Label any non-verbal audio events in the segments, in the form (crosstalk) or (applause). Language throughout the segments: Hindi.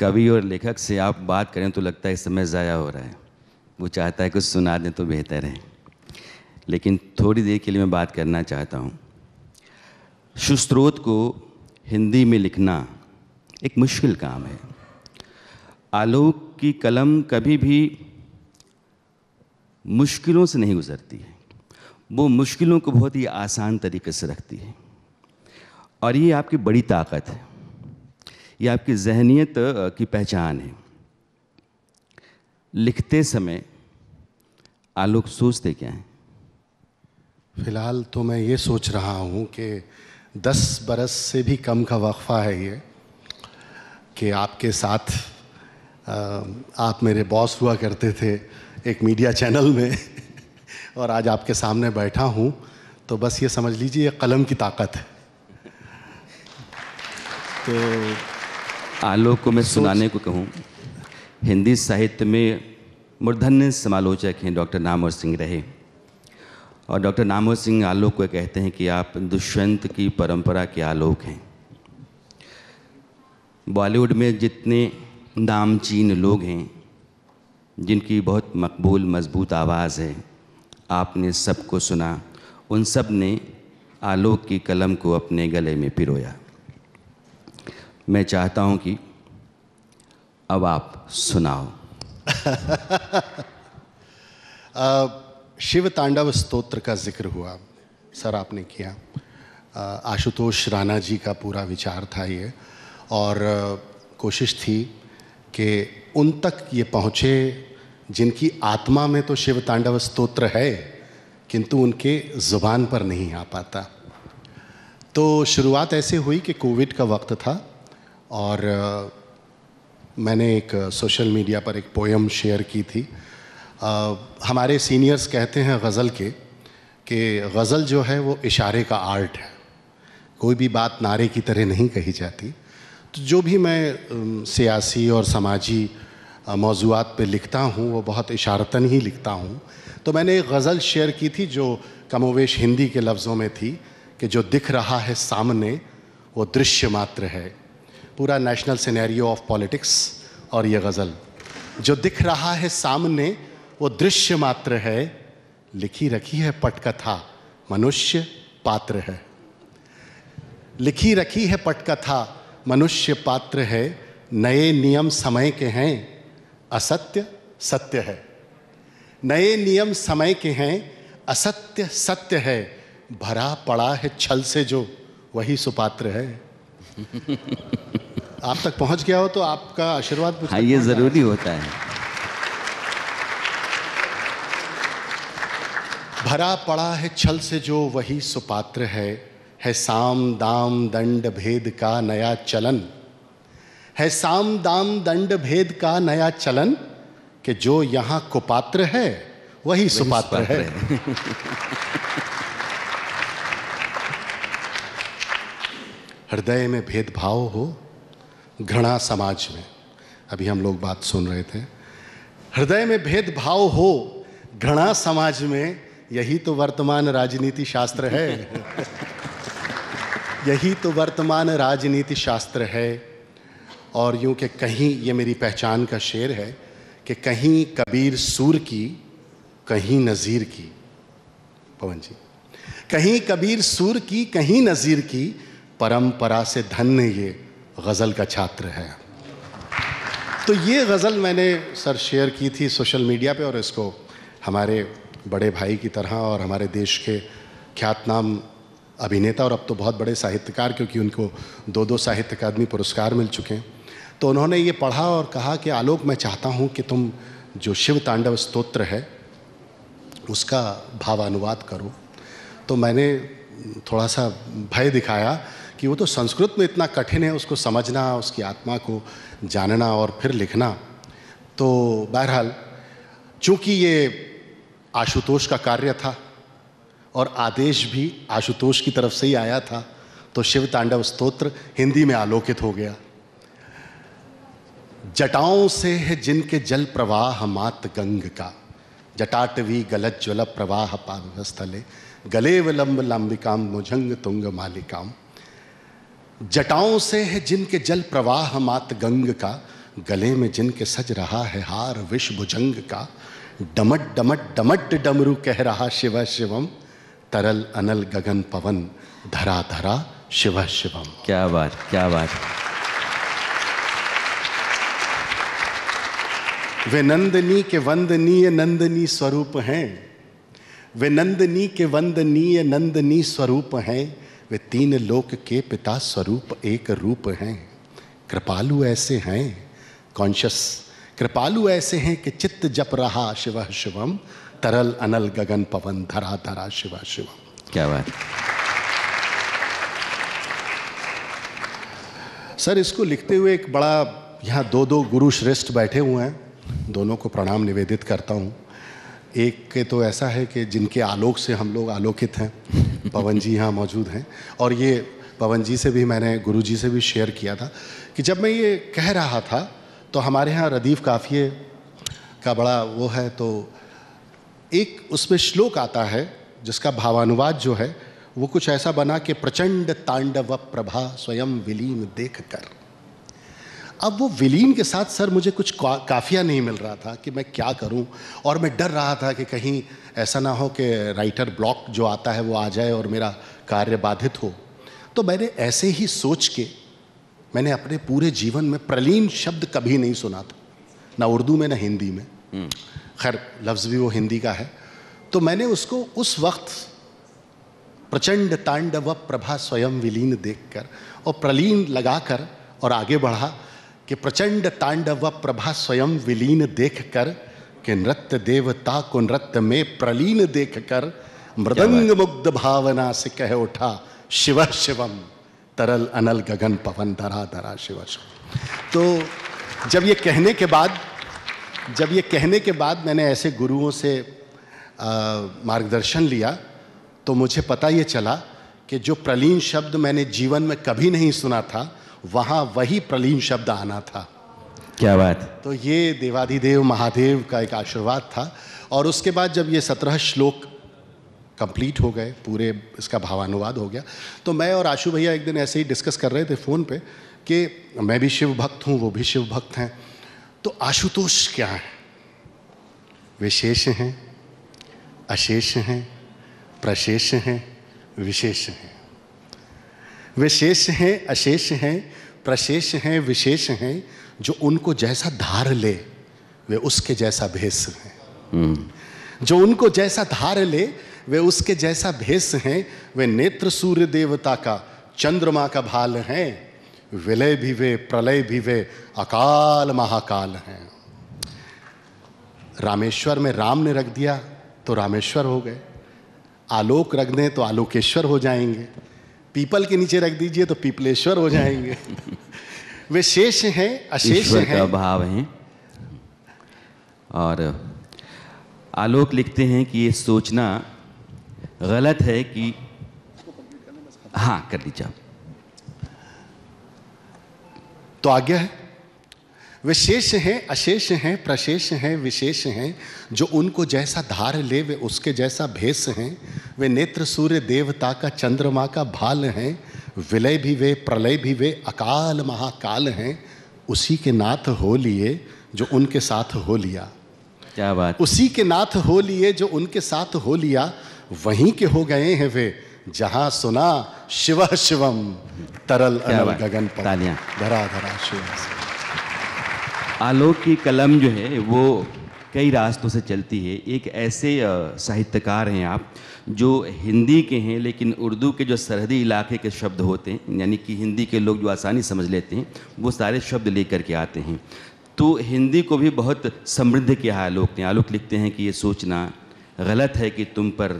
कवि और लेखक से आप बात करें तो लगता है इस समय ज़ाया हो रहा है वो चाहता है कुछ सुना दें तो बेहतर है लेकिन थोड़ी देर के लिए मैं बात करना चाहता हूँ सुस्त्रोत को हिंदी में लिखना एक मुश्किल काम है आलोक की कलम कभी भी मुश्किलों से नहीं गुजरती है वो मुश्किलों को बहुत ही आसान तरीके से रखती है और ये आपकी बड़ी ताकत है ये आपकी जहनीत की पहचान है लिखते समय आलोक सोचते क्या हैं फ़िलहाल तो मैं ये सोच रहा हूँ कि दस बरस से भी कम का वक्फ़ा है ये कि आपके साथ आप मेरे बॉस हुआ करते थे एक मीडिया चैनल में (laughs) और आज आपके सामने बैठा हूँ तो बस ये समझ लीजिए ये कलम की ताकत है तो आलोक को मैं सुनाने को कहूँ हिंदी साहित्य में मूर्धन्य समालोचक हैं डॉक्टर नामोर सिंह रहे और डॉक्टर नामोर सिंह आलोक को कहते हैं कि आप दुष्यंत की परंपरा के आलोक हैं बॉलीवुड में जितने नामचीन लोग हैं जिनकी बहुत मकबूल मजबूत आवाज़ है आपने सबको सुना उन सब ने आलोक की कलम को अपने गले में पिरोया मैं चाहता हूं कि अब आप सुनाओ (laughs) शिव तांडव स्तोत्र का जिक्र हुआ सर आपने किया आशुतोष राणा जी का पूरा विचार था ये और कोशिश थी कि उन तक ये पहुँचे जिनकी आत्मा में तो शिव तांडव स्तोत्र है किंतु उनके ज़ुबान पर नहीं आ पाता तो शुरुआत ऐसे हुई कि कोविड का वक्त था और मैंने एक सोशल मीडिया पर एक पोएम शेयर की थी हमारे सीनियर्स कहते हैं गज़ल के कि गज़ल जो है वो इशारे का आर्ट है कोई भी बात नारे की तरह नहीं कही जाती तो जो भी मैं सियासी और समाजी मौजूद पे लिखता हूँ वो बहुत इशारतन ही लिखता हूँ तो मैंने एक गज़ल शेयर की थी जो कमोवेश हिंदी के लफ्ज़ों में थी कि जो दिख रहा है सामने वो दृश्य मात्र है पूरा नेशनल सिनेरियो ऑफ पॉलिटिक्स और ये गज़ल जो दिख रहा है सामने वो दृश्य मात्र है लिखी रखी है पटकथा मनुष्य पात्र है लिखी रखी है पटकथा मनुष्य पात्र है नए नियम समय के हैं असत्य सत्य है नए नियम समय के हैं असत्य सत्य है भरा पड़ा है छल से जो वही सुपात्र है (laughs) आप तक पहुंच गया हो तो आपका आशीर्वाद हाँ ये ज़रूरी होता है भरा पड़ा है छल से जो वही सुपात्र है है साम दाम दंड भेद का नया चलन है साम दाम दंड भेद का नया चलन कि जो यहाँ कुपात्र है वही, वही सुपात्र, सुपात्र है, है। हृदय में भेदभाव हो घृणा समाज में अभी हम लोग बात सुन रहे थे हृदय में भेदभाव हो घृणा समाज में यही तो वर्तमान राजनीति शास्त्र है (laughs) यही तो वर्तमान राजनीति शास्त्र है और यूं कि कहीं ये मेरी पहचान का शेर है कि कहीं कबीर सूर की कहीं नज़ीर की पवन जी कहीं कबीर सूर की कहीं नज़ीर की परंपरा से धन्य ये गज़ल का छात्र है तो ये गज़ल मैंने सर शेयर की थी सोशल मीडिया पे और इसको हमारे बड़े भाई की तरह और हमारे देश के ख्यातनाम अभिनेता और अब तो बहुत बड़े साहित्यकार क्योंकि उनको दो दो साहित्य अकादमी पुरस्कार मिल चुके हैं तो उन्होंने ये पढ़ा और कहा कि आलोक मैं चाहता हूँ कि तुम जो शिव तांडव स्त्रोत्र है उसका भावानुवाद करो तो मैंने थोड़ा सा भय दिखाया कि वो तो संस्कृत में इतना कठिन है उसको समझना उसकी आत्मा को जानना और फिर लिखना तो बहरहाल चूंकि ये आशुतोष का कार्य था और आदेश भी आशुतोष की तरफ से ही आया था तो शिव तांडव स्त्रोत्र हिंदी में आलोकित हो गया जटाओं से है जिनके जल प्रवाह मात गंग का जटाटवी गलत ज्वल प्रवाह स्थले गले विलंब लंबिकाम मुझंग तुंग मालिकाम जटाओं से है जिनके जल प्रवाह मात गंग का गले में जिनके सज रहा है हार विश्व भुजंग का डमट डमट डमट डमरू कह रहा शिव शिवम तरल अनल गगन पवन धरा धरा शिव शिवम क्या बात क्या बात वे नंदनी के वंदनीय नंदनी स्वरूप हैं वे नंदनी के वंदनीय नंदनी स्वरूप हैं वे तीन लोक के पिता स्वरूप एक रूप हैं कृपालु ऐसे हैं कॉन्शियस कृपालु ऐसे हैं कि चित्त जप रहा शिव शिवम तरल अनल गगन पवन धरा धरा शिव शिवम क्या बात सर इसको लिखते हुए एक बड़ा यहाँ दो दो गुरु श्रेष्ठ बैठे हुए हैं दोनों को प्रणाम निवेदित करता हूँ एक के तो ऐसा है कि जिनके आलोक से हम लोग आलोकित हैं पवन जी यहाँ मौजूद हैं और ये पवन जी से भी मैंने गुरु जी से भी शेयर किया था कि जब मैं ये कह रहा था तो हमारे यहाँ रदीफ़ काफ़िए का बड़ा वो है तो एक उसमें श्लोक आता है जिसका भावानुवाद जो है वो कुछ ऐसा बना कि प्रचंड तांडव प्रभा स्वयं विलीन देख कर अब वो विलीन के साथ सर मुझे कुछ काफिया नहीं मिल रहा था कि मैं क्या करूं और मैं डर रहा था कि कहीं ऐसा ना हो कि राइटर ब्लॉक जो आता है वो आ जाए और मेरा कार्य बाधित हो तो मैंने ऐसे ही सोच के मैंने अपने पूरे जीवन में प्रलीन शब्द कभी नहीं सुना था ना उर्दू में ना हिंदी में हम्म। खैर लफ्ज़ भी वो हिंदी का है तो मैंने उसको उस वक्त प्रचंड तांडव प्रभा स्वयं विलीन देखकर और प्रलीन लगाकर और आगे बढ़ा कि प्रचंड तांडव प्रभा स्वयं विलीन देखकर कि नृत्य देवता को नृत्य में प्रलीन देखकर मृदंग मुग्ध भावना से कह उठा शिव शिवम तरल अनल गगन पवन धरा धरा शिव शिव तो जब ये कहने के बाद जब ये कहने के बाद मैंने ऐसे गुरुओं से मार्गदर्शन लिया तो मुझे पता ये चला कि जो प्रलीन शब्द मैंने जीवन में कभी नहीं सुना था वहां वही प्रलीन शब्द आना था क्या बात तो ये देवाधिदेव महादेव का एक आशीर्वाद था और उसके बाद जब ये सत्रह श्लोक कंप्लीट हो गए पूरे इसका भावानुवाद हो गया तो मैं और आशु भैया एक दिन ऐसे ही डिस्कस कर रहे थे फ़ोन पे कि मैं भी शिव भक्त हूँ वो भी शिव भक्त हैं तो आशुतोष क्या है विशेष हैं अशेष हैं प्रशेष हैं विशेष हैं वे शेष हैं अशेष हैं प्रशेष हैं विशेष हैं जो उनको जैसा धार ले वे उसके जैसा भेष हैं हम्म। जो उनको जैसा धार ले वे उसके जैसा भेष हैं वे नेत्र सूर्य देवता का चंद्रमा का भाल हैं विलय भी वे प्रलय भी वे अकाल महाकाल हैं रामेश्वर में राम ने रख दिया तो रामेश्वर हो गए आलोक रख दें तो आलोकेश्वर हो जाएंगे पीपल के नीचे रख दीजिए तो पीपलेश्वर हो जाएंगे (laughs) वे शेष हैं अशेष हैं भाव हैं और आलोक लिखते हैं कि ये सोचना गलत है कि हाँ कर लीजिए तो आज्ञा है विशेष हैं अशेष हैं प्रशेष हैं विशेष हैं जो उनको जैसा धार ले वे उसके जैसा भेष हैं वे नेत्र सूर्य देवता का चंद्रमा का भाल हैं विलय भी वे प्रलय भी वे अकाल महाकाल हैं उसी के नाथ हो लिए जो उनके साथ हो लिया क्या बात उसी के नाथ हो लिए जो उनके साथ हो लिया वहीं के हो गए हैं वे जहां सुना शिव शिवम तरल अनल गगन पर धरा धरा शिव आलोक की कलम जो है वो कई रास्तों से चलती है एक ऐसे साहित्यकार हैं आप जो हिंदी के हैं लेकिन उर्दू के जो सरहदी इलाके के शब्द होते हैं यानी कि हिंदी के लोग जो आसानी समझ लेते हैं वो सारे शब्द ले करके आते हैं तो हिंदी को भी बहुत समृद्ध किया है आलोक ने आलोक लिखते हैं कि ये सोचना गलत है कि तुम पर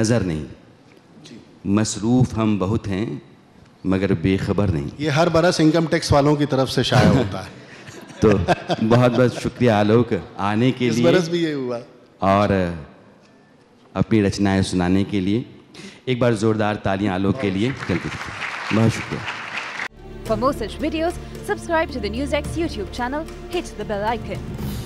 नज़र नहीं मसरूफ़ हम बहुत हैं मगर बेखबर नहीं ये हर बरस इनकम टैक्स वालों की तरफ से शायद (laughs) होता है तो बहुत बहुत शुक्रिया आलोक आने के लिए बरस भी ये हुआ और अपनी रचनाएं सुनाने के लिए एक बार जोरदार तालियां आलोक के लिए चलती बहुत शुक्रिया for more such videos subscribe to the news X YouTube channel hit the bell icon